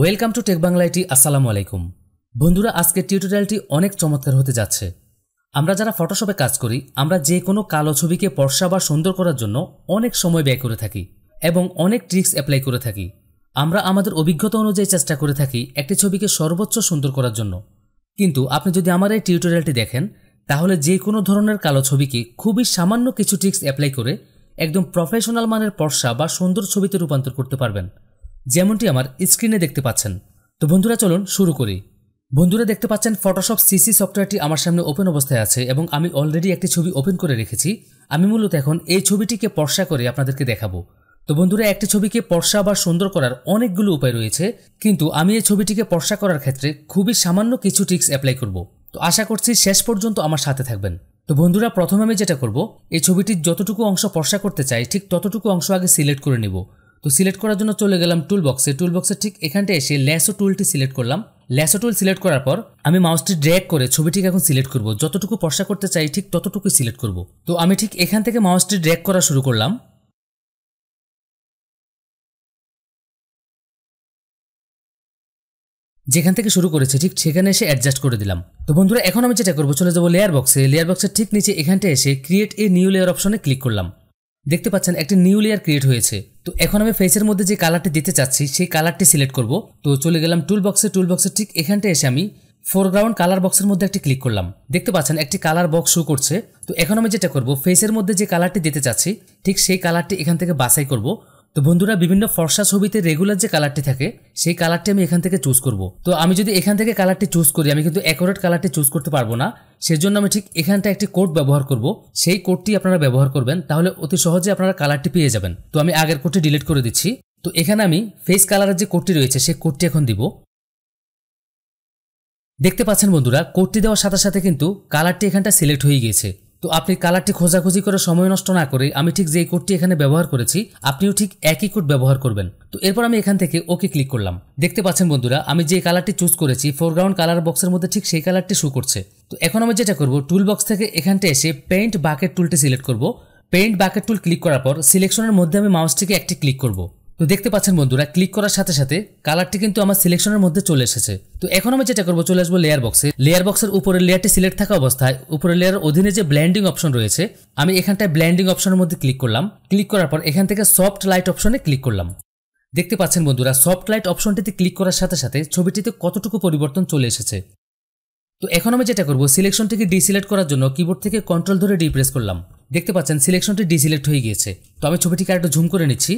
Welcome to tech Bangla IT আসসালামু আলাইকুম বন্ধুরা আজকে টিউটোরিয়ালটি অনেক চমৎকার হতে যাচ্ছে আমরা যারা ফটোশপে কাজ করি আমরা যে কোনো কালো ছবিকে পর্ষা বা সুন্দর করার জন্য অনেক সময় ব্যয় করে থাকি এবং অনেক ট্রিক্স অ্যাপ্লাই করে থাকি আমরা আমাদের অভিজ্ঞতা অনুযায়ী চেষ্টা করে থাকি একটি ছবিকে সর্বোচ্চ সুন্দর করার জন্য কিন্তু আপনি যদি আমার এই টিউটোরিয়ালটি দেখেন তাহলে যে কোনো ধরনের কালো ছবিকে খুবই সামান্য কিছু ট্রিক্স অ্যাপ্লাই করে একদম প্রফেশনাল মানের পর্ষা বা সুন্দর ছবিতে রূপান্তর করতে পারবেন যেমনটি আমার স্ক্রিনে দেখতে পাচ্ছেন তো বন্ধুরা চলুন শুরু করি বন্ধুরা দেখতে পাচ্ছেন ফটোশপ সিসি সফটওয়্যারটি আমার সামনে ওপেন অবস্থায় আছে এবং আমি অলরেডি একটি ছবি ওপেন করে রেখেছি আমি মূলত এখন এই ছবিটিকে পর্ষা করে আপনাদেরকে দেখাবো তো বন্ধুরা একটি ছবিকে পর্ষা বা সুন্দর করার অনেকগুলো উপায় রয়েছে কিন্তু আমি এই ছবিটিকে পর্ষা করার ক্ষেত্রে খুবই সামান্য কিছু ট্রিক্স অ্যাপ্লাই করব তো আশা করছি শেষ পর্যন্ত আমার সাথে থাকবেন তো বন্ধুরা প্রথমে আমি যেটা করব এই ছবিটির যতটুকু অংশ পর্ষা করতে চাই ঠিক ততটুকু অংশ আগে সিলেক্ট করে নেব তো সিলেক্ট করার জন্য চলে গেলাম টুল বক্সে টুল বক্সে ঠিক এখানটা এসে ল্যাসো টুলটি সিলেক্ট করলাম ল্যাসো টুল সিলেক্ট করার পর আমি মাউসটি ড্র্যাগ করে ছবিটিকে এখন সিলেক্ট করব যতটুকু পর্ষা করতে চাই ঠিক ততটুকুই সিলেক্ট করব তো আমি ঠিক এখান থেকে মাউসটি ড্র্যাগ করা শুরু করলাম যেখান থেকে শুরু করেছে ঠিক সেখানে এসে অ্যাডজাস্ট করে দিলাম তো বন্ধুরা এখন আমি যেটা করবো চলে যাবো লেয়ার বক্সে লেয়ার বক্সের ঠিক নিচে এখানটা এসে ক্রিয়েট এ নিউ লেয়ার অপশনে ক্লিক করলাম দেখতে পাচ্ছেন একটি নিউ লেয়ার ক্রিয়েট হয়েছে তো এখন আমি ফেসের মধ্যে যে কালারটি দিতে চাচ্ছি সেই কালারটি সিলেক্ট করব তো চলে গেলাম টুল বক্সে টুল বক্সের ঠিক এখানটা এসে আমি ফোরগ্রাউন্ড কালার বক্সের মধ্যে একটি ক্লিক করলাম দেখতে পাচ্ছেন একটি কালার বক্স শো করছে তো এখন আমি যেটা করব ফেসের মধ্যে যে কালারটি দিতে চাচ্ছি ঠিক সেই কালারটি এখান থেকে বাছাই করব তো বন্ধুরা বিভিন্ন ফর্সা ছবিতে রেগুলার যে কালারটি থাকে সেই কালারটি আমি এখান থেকে চুজ করব তো আমি যদি এখান থেকে কালারটি চুজ করি আমি কিন্তু অ্যাকোরেট কালারটি চুজ করতে পারবো না সেজন্য আমি ঠিক এখানটা একটি কোড ব্যবহার করব সেই কোডটি আপনারা ব্যবহার করবেন তাহলে অতি সহজে আপনারা কালারটি পেয়ে যাবেন তো আমি আগের কোডটি ডিলিট করে দিচ্ছি তো এখানে আমি ফেস কালারের যে কোডটি রয়েছে সেই কোডটি এখন দিব দেখতে পাচ্ছেন বন্ধুরা কোডটি দেওয়ার সাথে সাথে কিন্তু কালারটি এখানটা সিলেক্ট হয়ে গিয়েছে তো আপনি কালারটি খোঁজাখুঁজি করে সময় নষ্ট না করে আমি ঠিক যেই কোডটি এখানে ব্যবহার করেছি আপনিও ঠিক একই কোড ব্যবহার করবেন তো এরপর আমি এখান থেকে ওকে ক্লিক করলাম দেখতে পাচ্ছেন বন্ধুরা আমি যে কালারটি চুজ করেছি ফোরগ্রাউন্ড কালার বক্সের মধ্যে ঠিক সেই কালারটি শু করছে তো এখন আমি যেটা করব টুল বক্স থেকে এখানটা এসে পেইন্ট বাকেট টুলটি সিলেক্ট করব পেইন্ট বাকেট টুল ক্লিক করার পর সিলেকশনের মধ্যে আমি মাউসটিকে একটি ক্লিক করব তো দেখতে পাচ্ছেন বন্ধুরা ক্লিক করার সাথে সাথে কালারটি কিন্তু আমার সিলেকশনের মধ্যে চলে এসেছে তো এখন আমি যেটা করবো চলে আসবো লেয়ার বক্সে লেয়ার বক্সের উপরে লেয়ারটি সিলেক্ট থাকা অবস্থায় উপরে লেয়ারের অধীনে যে ব্ল্যান্ডিং অপশন রয়েছে আমি এখানটায় ব্ল্যান্ডিং অপশনের মধ্যে ক্লিক করলাম ক্লিক করার পর এখান থেকে সফট লাইট অপশনে ক্লিক করলাম দেখতে পাচ্ছেন বন্ধুরা সফট লাইট অপশনটিতে ক্লিক করার সাথে সাথে ছবিটিতে কতটুকু পরিবর্তন চলে এসেছে তো এখন আমি যেটা করবো সিলেকশনটিকে ডিসিলেক্ট করার জন্য কিবোর্ড থেকে কন্ট্রোল ধরে ডিপ্রেস করলাম দেখতে পাচ্ছেন সিলেকশনটি ডিসিলেক্ট হয়ে গিয়েছে তো আমি ছবিটিকে আরেকটু ঝুম করে নিচ্ছি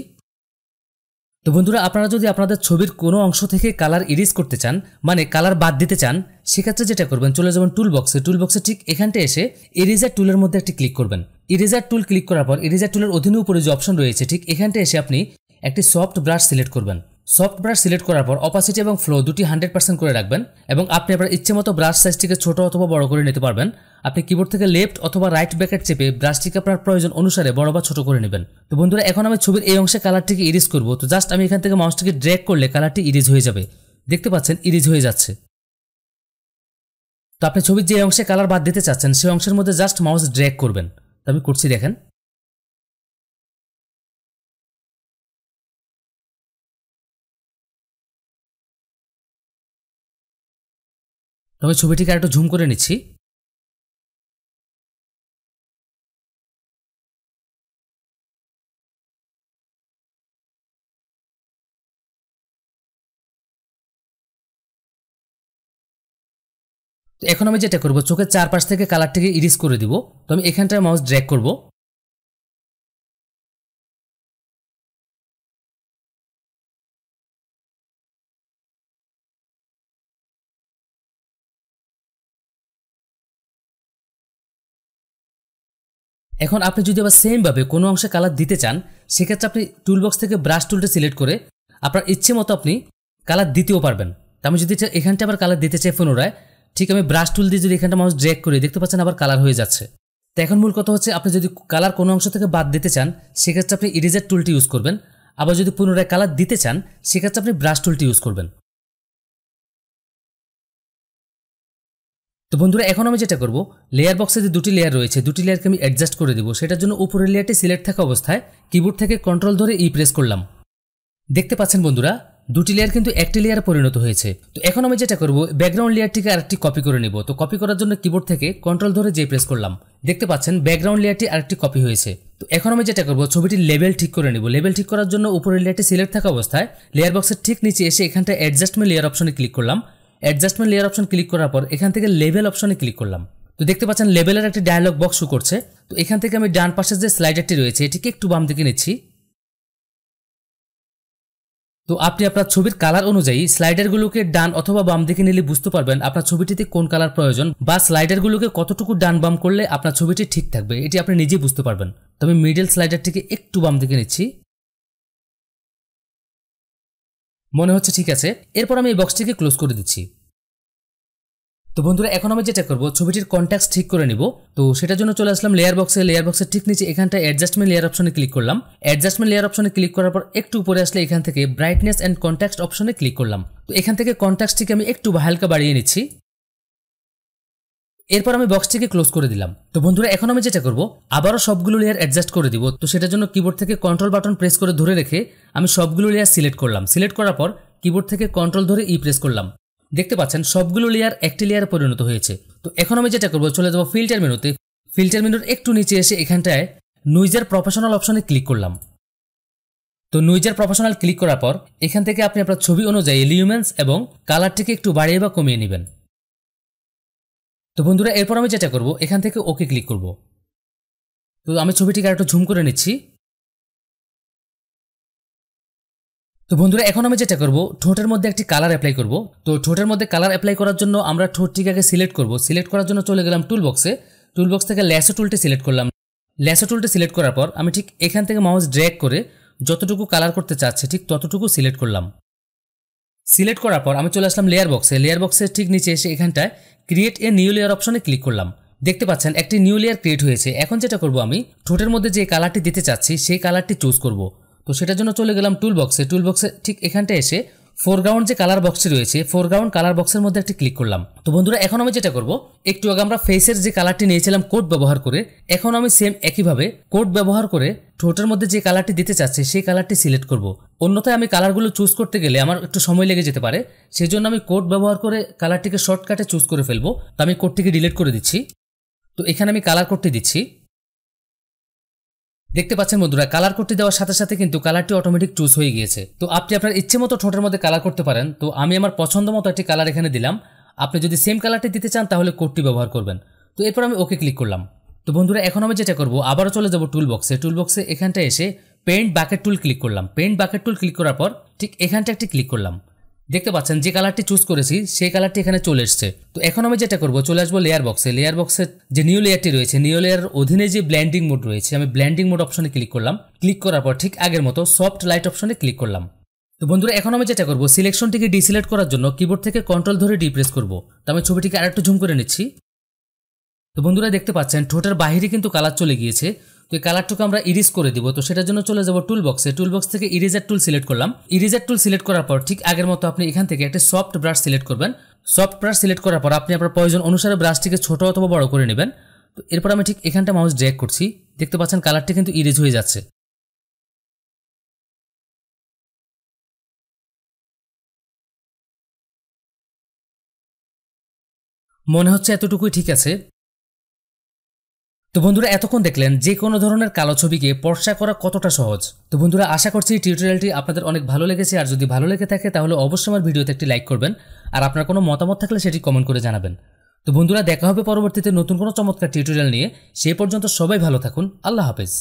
তো বন্ধুরা আপনারা যদি আপনাদের ছবির কোনো অংশ থেকে কালার ইরিজ করতে চান মানে কালার বাদ দিতে চান সেক্ষেত্রে যেটা করবেন চলে যাবেন টুল বক্সে টুল বক্সে ঠিক এখানটা এসে ইরেজার টুলের মধ্যে একটি ক্লিক করবেন ইরেজার টুল ক্লিক করার পর ইরেজার টুলের অধীনে উপরে যে অপশন রয়েছে ঠিক এখানটা এসে আপনি একটি সফট ব্রাশ সিলেক্ট করবেন সফট ব্রাশ সিলেক্ট করার পর অপাসিটি এবং ফ্লো দুটি হান্ড্রেড পার্সেন্ট করে রাখবেন এবং আপনি আপনার ইচ্ছে মতো ব্রাশ সাইজটিকে ছোট অথবা বড় করে নিতে পারবেন আপনি কিবোর্ড থেকে লেফট অথবা রাইট ব্যাকেট চেপে ব্রাশটিকে আপনার প্রয়োজন অনুসারে বড় বা ছোট করে নেবেন তো বন্ধুরা এখন আমি ছবির এই অংশে কালারটিকে ইরিজ করবো তো জাস্ট আমি এখান থেকে মাউসটিকে ড্র্যাক করলে কালারটি ইরিজ হয়ে যাবে দেখতে পাচ্ছেন ইরিজ হয়ে যাচ্ছে তো আপনি ছবির যে অংশে কালার বাদ দিতে চাচ্ছেন সেই অংশের মধ্যে জাস্ট মাউস ড্র্যাক করবেন তো আমি করছি দেখেন তবে ছবিটিকে আরেকটু ঝুম করে নিচ্ছি এখন আমি যেটা করবো চোখের চারপাশ থেকে কালারটিকে ইরিস করে দিব তো আমি এখানটায় মাউস ড্র্যাগ করবো এখন আপনি যদি আবার সেমভাবে কোনো অংশে কালার দিতে চান সেক্ষেত্রে আপনি টুলবক্স থেকে ব্রাশ টুলটা সিলেক্ট করে আপনার ইচ্ছে মতো আপনি কালার দিতেও পারবেন তা আমি যদি এখানটা আবার কালার দিতে চাই পুনরায় ঠিক আমি ব্রাশ টুল দিয়ে যদি এখানটা মানুষ ড্র্যাগ করি দেখতে পাচ্ছেন আবার কালার হয়ে যাচ্ছে তো এখন মূল কথা হচ্ছে আপনি যদি কালার কোনো অংশ থেকে বাদ দিতে চান সেক্ষেত্রে আপনি ইরেজার টুলটি ইউজ করবেন আবার যদি পুনরায় কালার দিতে চান সেক্ষেত্রে আপনি ব্রাশ টুলটি ইউজ করবেন তো বন্ধুরা এখন আমি যেটা করব লেয়ার বক্সে যে দুটি লেয়ার রয়েছে দুটি লেয়ারকে আমি অ্যাডজাস্ট করে দেবো সেটার জন্য উপরের লেয়ারটি সিলেক্ট থাকা অবস্থায় কিবোর্ড থেকে কন্ট্রোল ধরে ই e প্রেস করলাম দেখতে পাচ্ছেন বন্ধুরা দুটি লেয়ার কিন্তু একটি লেয়ার পরিণত হয়েছে তো এখন আমি যেটা করবো ব্যাকগ্রাউন্ড লেয়ারটিকে আরেকটি কপি করে নেব তো কপি করার জন্য কিবোর্ড থেকে কন্ট্রোল ধরে যে প্রেস করলাম দেখতে পাচ্ছেন ব্যাকগ্রাউন্ড লেয়ারটি আরেকটি কপি হয়েছে তো এখন আমি যেটা করবো ছবিটির লেভেল ঠিক করে নেব লেভেল ঠিক করার জন্য উপরের লেয়ারটি সিলেক্ট থাকা অবস্থায় লেয়ার বক্সের ঠিক নিচে এসে এখানটা অ্যাডজাস্টমেন্ট লেয়ার অপশনে ক্লিক করলাম অ্যাডজাস্টমেন্ট লেয়ার অপশন ক্লিক করার পর এখান থেকে লেভেল অপশনে ক্লিক করলাম তো দেখতে পাচ্ছেন লেভেলের একটি ডায়ালগ বক্স শু করছে তো এখান থেকে আমি ডান পাশে যে স্লাইডারটি রয়েছে এটিকে একটু বাম দিকে নিচ্ছি তো আপনি আপনার ছবির কালার অনুযায়ী স্লাইডারগুলোকে ডান অথবা বাম দিকে নিলে বুঝতে পারবেন আপনার ছবিটিতে কোন কালার প্রয়োজন বা স্লাইডারগুলোকে কতটুকু ডান বাম করলে আপনার ছবিটি ঠিক থাকবে এটি আপনি নিজেই বুঝতে পারবেন তো আমি মিডল স্লাইডারটিকে একটু বাম দিকে নিচ্ছি মনে হচ্ছে ঠিক আছে এরপর আমি এই বক্সটিকে ক্লোজ করে দিচ্ছি তো বন্ধুরা এখন আমি যেটা করবো ছবিটির কন্ট্যাক্ট ঠিক করে নিব তো সেটার জন্য চলে আসলাম লেয়ার বক্সে লেয়ার বক্সের ঠিক নিচে এখানটা অ্যাডজাস্টমেন্ট লেয়ার অপশনে ক্লিক করলাম অ্যাডজাস্টমেন্ট লেয়ার অপশনে ক্লিক করার পর একটু উপরে আসলে এখান থেকে ব্রাইটনেস অ্যান্ড কন্ট্যাক্ট অপশনে ক্লিক করলাম তো এখান থেকে কন্ট্যাক্টটিকে আমি একটু হালকা বাড়িয়ে নিচ্ছি এরপর আমি বক্সটিকে ক্লোজ করে দিলাম তো বন্ধুরা এখন আমি যেটা করব আবারও সবগুলো লেয়ার অ্যাডজাস্ট করে দিব তো সেটার জন্য কিবোর্ড থেকে কন্ট্রোল বাটন প্রেস করে ধরে রেখে আমি সবগুলো লেয়ার সিলেক্ট করলাম সিলেক্ট করার পর কিবোর্ড থেকে কন্ট্রোল ধরে ই e প্রেস করলাম দেখতে পাচ্ছেন সবগুলো লেয়ার একটি লেয়ারে পরিণত হয়েছে তো এখন আমি যেটা করবো চলে যাবো ফিল্টার মেনুতে ফিল্টার মেনুর একটু নিচে এসে এখানটায় নুইজার প্রফেশনাল অপশনে ক্লিক করলাম তো নুইজার প্রফেশনাল ক্লিক করার পর এখান থেকে আপনি আপনার ছবি অনুযায়ী লিউমেন্স এবং কালারটিকে একটু বাড়িয়ে বা কমিয়ে নেবেন তো বন্ধুরা এরপর আমি যেটা করব এখান থেকে ওকে ক্লিক করব তো আমি ছবিটিকে একটু ঝুম করে নিচ্ছি তো বন্ধুরা এখন আমি যেটা করব ঠোঁটের মধ্যে একটি কালার অ্যাপ্লাই করব তো ঠোঁটের মধ্যে কালার অ্যাপ্লাই করার জন্য আমরা ঠোঁটটিকে আগে সিলেক্ট করব সিলেক্ট করার জন্য চলে গেলাম টুল বক্সে টুল বক্স থেকে ল্যাসো টুলটি সিলেক্ট করলাম ল্যাসো টুলটি সিলেক্ট করার পর আমি ঠিক এখান থেকে মাউস ড্র্যাগ করে যতটুকু কালার করতে চাচ্ছে ঠিক ততটুকু সিলেক্ট করলাম সিলেক্ট করার পর আমি চলে আসলাম লেয়ার বক্সে লেয়ার বক্সের ঠিক নিচে এসে এখানটায় ক্রিয়েট এ নিউ লেয়ার অপশনে ক্লিক করলাম দেখতে পাচ্ছেন একটি নিউ লেয়ার ক্রিয়েট হয়েছে এখন যেটা করব আমি ঠোঁটের মধ্যে যে কালারটি দিতে চাচ্ছি সেই কালারটি চুজ করব তো সেটার জন্য চলে গেলাম টুল বক্সে টুল বক্সে ঠিক এখানটায় এসে ফোরগ্রাউন্ড যে কালার বক্সটি রয়েছে ফোরগ্রাউন্ড কালার বক্সের মধ্যে একটি ক্লিক করলাম তো বন্ধুরা এখন আমি যেটা করব একটু আগে আমরা ফেসের যে কালারটি নিয়েছিলাম কোড ব্যবহার করে এখন আমি সেম একইভাবে কোড ব্যবহার করে ঠোঁটের মধ্যে যে কালারটি দিতে চাচ্ছে সেই কালারটি সিলেক্ট করব। অন্যথায় আমি কালারগুলো চুজ করতে গেলে আমার একটু সময় লেগে যেতে পারে সেই জন্য আমি কোড ব্যবহার করে কালারটিকে শর্টকাটে চুজ করে ফেলবো তো আমি কোডটিকে ডিলিট করে দিচ্ছি তো এখানে আমি কালার কোডটি দিচ্ছি দেখতে পাচ্ছেন বন্ধুরা কালার করতে দেওয়ার সাথে সাথে কিন্তু কালারটি অটোমেটিক চুজ হয়ে গিয়েছে তো আপনি আপনার ইচ্ছে মতো ঠোঁটের মধ্যে কালার করতে পারেন তো আমি আমার পছন্দ মতো একটি কালার এখানে দিলাম আপনি যদি সেম কালারটি দিতে চান তাহলে কোডটি ব্যবহার করবেন তো এরপর আমি ওকে ক্লিক করলাম তো বন্ধুরা এখন আমি যেটা করবো আবারও চলে যাব টুল বক্সে টুল বক্সে এখানটা এসে পেন্ট বাকেট টুল ক্লিক করলাম পেন্ট বাকেট টুল ক্লিক করার পর ঠিক এখানটা একটি ক্লিক করলাম দেখতে পাচ্ছেন যে কালারটি চুজ করেছি সেই কালারটি এখানে চলে এসছে তো এখন আমি যেটা করবো চলে আসবো লেয়ার বক্সে লেয়ার বক্সের যে নিউ লেয়ারটি রয়েছে নিউ লেয়ার অধীনে যে ব্ল্যান্ডিং মোড রয়েছে আমি ব্ল্যান্ডিং মোড অপশনে ক্লিক করলাম ক্লিক করার পর ঠিক আগের মতো সফট লাইট অপশনে ক্লিক করলাম তো বন্ধুরা এখন আমি যেটা করবো সিলেকশনটিকে ডিসিলেক্ট করার জন্য কিবোর্ড থেকে কন্ট্রোল ধরে ডিপ্রেস করবো তো আমি ছবিটিকে আরেকটু ঝুম করে নিচ্ছি তো বন্ধুরা দেখতে পাচ্ছেন ঠোঁটের বাহিরে কিন্তু কালার চলে গিয়েছে তো এই কালারটুকু আমরা ইরিজ করে দিব তো সেটার জন্য চলে যাবো টুল বক্সে টুল বক্স থেকে ইরিজার টুল সিলেক্ট করলাম ইরিজার টুল সিলেক্ট করার পর ঠিক আগের মতো আপনি এখান থেকে একটা সফট ব্রাশ সিলেক্ট করবেন সফট ব্রাশ সিলেক্ট করার পর আপনি আপনার প্রয়োজন অনুসারে ব্রাশটিকে ছোট অথবা বড় করে নেবেন তো এরপর আমি ঠিক এখানটা মাউস ড্র্যাগ করছি দেখতে পাচ্ছেন কালারটি কিন্তু ইরিজ হয়ে যাচ্ছে মনে হচ্ছে এতটুকুই ঠিক আছে তো বন্ধুরা এতক্ষণ দেখলেন যে কোনো ধরনের কালো ছবিকে পর্সা করা কতটা সহজ তো বন্ধুরা আশা করছি টিউটোরিয়ালটি আপনাদের অনেক ভালো লেগেছে আর যদি ভালো লেগে থাকে তাহলে অবশ্যই আমার ভিডিওতে একটি লাইক করবেন আর আপনার কোনো মতামত থাকলে সেটি কমেন্ট করে জানাবেন তো বন্ধুরা দেখা হবে পরবর্তীতে নতুন কোনো চমৎকার টিউটোরিয়াল নিয়ে সে পর্যন্ত সবাই ভালো থাকুন আল্লাহ হাফেজ